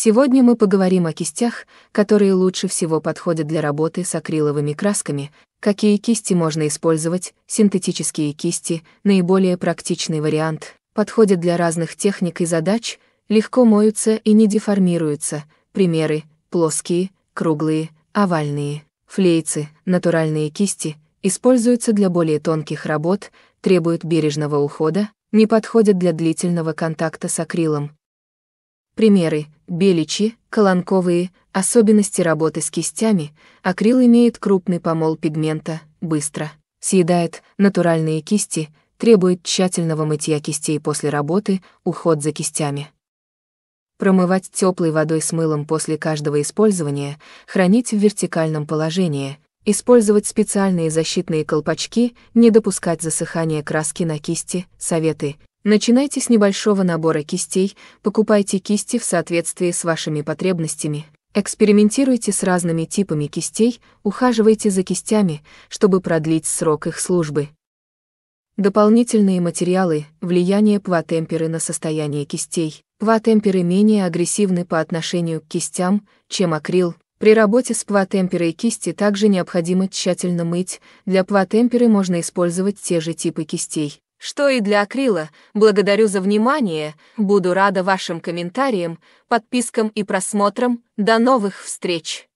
Сегодня мы поговорим о кистях, которые лучше всего подходят для работы с акриловыми красками, какие кисти можно использовать, синтетические кисти, наиболее практичный вариант, подходят для разных техник и задач, легко моются и не деформируются, примеры, плоские, круглые, овальные, флейцы, натуральные кисти, используются для более тонких работ, требуют бережного ухода, не подходят для длительного контакта с акрилом, Примеры – беличи, колонковые, особенности работы с кистями, акрил имеет крупный помол пигмента, быстро, съедает натуральные кисти, требует тщательного мытья кистей после работы, уход за кистями. Промывать теплой водой с мылом после каждого использования, хранить в вертикальном положении, использовать специальные защитные колпачки, не допускать засыхания краски на кисти, советы, Начинайте с небольшого набора кистей, покупайте кисти в соответствии с вашими потребностями, экспериментируйте с разными типами кистей, ухаживайте за кистями, чтобы продлить срок их службы. Дополнительные материалы, влияние темперы на состояние кистей. темперы менее агрессивны по отношению к кистям, чем акрил. При работе с темперой кисти также необходимо тщательно мыть, для темперы можно использовать те же типы кистей. Что и для акрила, благодарю за внимание, буду рада вашим комментариям, подпискам и просмотрам. До новых встреч!